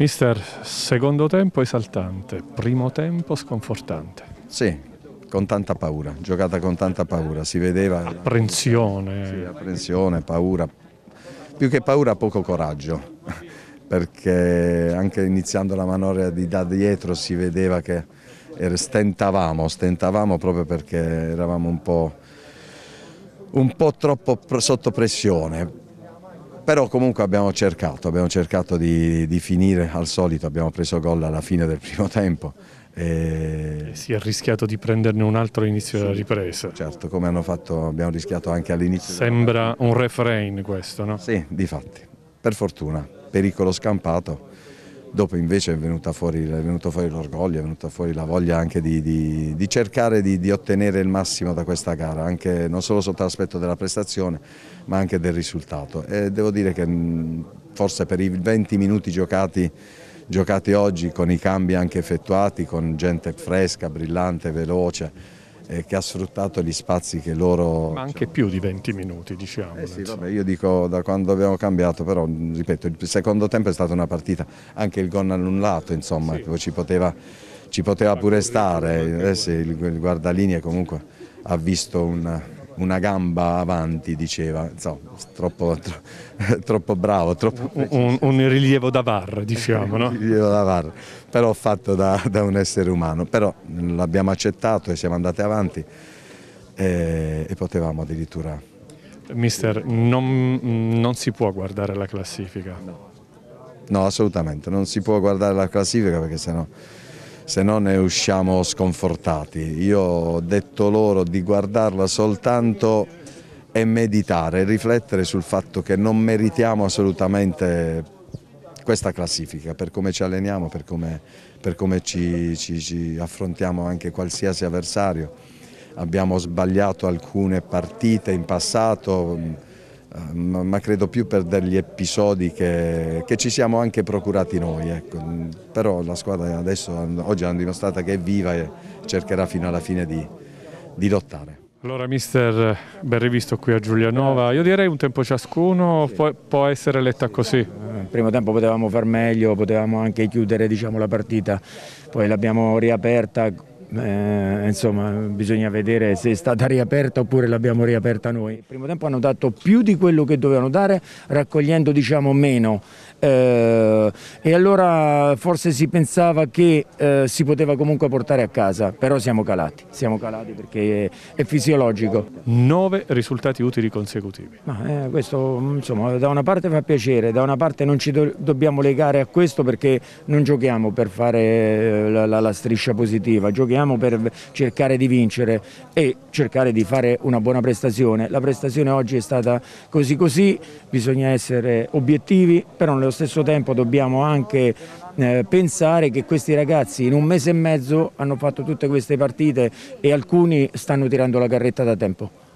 Mister, secondo tempo esaltante, primo tempo sconfortante. Sì, con tanta paura, giocata con tanta paura, si vedeva... Apprensione. Sì, apprensione, paura. Più che paura, poco coraggio, perché anche iniziando la manovra di da dietro si vedeva che stentavamo, stentavamo proprio perché eravamo un po', un po troppo sotto pressione però comunque abbiamo cercato, abbiamo cercato di, di finire al solito, abbiamo preso gol alla fine del primo tempo. E... e eh, si è rischiato di prenderne un altro all'inizio sì, della ripresa. Certo, come hanno fatto, abbiamo rischiato anche all'inizio. Sembra un refrain questo, no? Sì, di fatti. Per fortuna, pericolo scampato Dopo invece è, venuta fuori, è venuto fuori l'orgoglio, è venuta fuori la voglia anche di, di, di cercare di, di, ottenere il massimo da questa gara, anche, non solo sotto l'aspetto della prestazione ma anche del risultato. E devo dire che forse per i 20 minuti giocati, giocati oggi con i cambi anche effettuati, con gente fresca, brillante, veloce, eh, che ha sfruttato gli spazi che loro... Ma anche diciamo, più di 20 minuti diciamo. Eh sì, vabbè, io dico da quando abbiamo cambiato, però ripeto, il secondo tempo è stata una partita, anche il gol annullato insomma, sì. ci poteva, ci poteva pure stare, eh sì, il guardalinee comunque ha visto un, una gamba avanti, diceva, so, troppo, tro, troppo, bravo. Troppo un, un, rilievo da VAR, diciamo. No? Un rilievo da VAR, però fatto da, da un essere umano. Però l'abbiamo accettato e siamo andati avanti e, eh, e potevamo addirittura... Mister, non, non, si può guardare la classifica. No. no, assolutamente, non si può guardare la classifica perché sennò... No se no ne usciamo sconfortati. Io ho detto loro di guardarla soltanto e meditare, riflettere sul fatto che non meritiamo assolutamente questa classifica, per come ci alleniamo, per come, per come ci, ci, ci affrontiamo anche qualsiasi avversario. Abbiamo sbagliato alcune partite in passato, ma credo più per degli episodi che, che ci siamo anche procurati noi. Ecco. Però la squadra adesso, oggi ha dimostrato che è viva e cercherà fino alla fine di, di lottare. Allora mister, ben rivisto qui a Giulianova, io direi un tempo ciascuno, sì. può, può, essere letta così. Eh, Nel primo tempo potevamo far meglio, potevamo anche chiudere diciamo, la partita, poi l'abbiamo riaperta eh, insomma bisogna vedere se è stata riaperta oppure l'abbiamo riaperta noi. Il primo tempo hanno dato più di quello che dovevano dare raccogliendo diciamo meno eh, e allora forse si pensava che eh, si poteva comunque portare a casa, però siamo calati, siamo calati perché è, è fisiologico. Nove risultati utili consecutivi. Ma, eh, questo insomma da una parte fa piacere, da una parte non ci do dobbiamo legare a questo perché non giochiamo per fare eh, la, la, la striscia positiva, giochiamo lavoriamo per cercare di vincere e cercare di fare una buona prestazione. La prestazione oggi è stata così così, bisogna essere obiettivi, però nello stesso tempo dobbiamo anche eh, pensare che questi ragazzi in un mese e mezzo hanno fatto tutte queste partite e alcuni stanno tirando la carretta da tempo.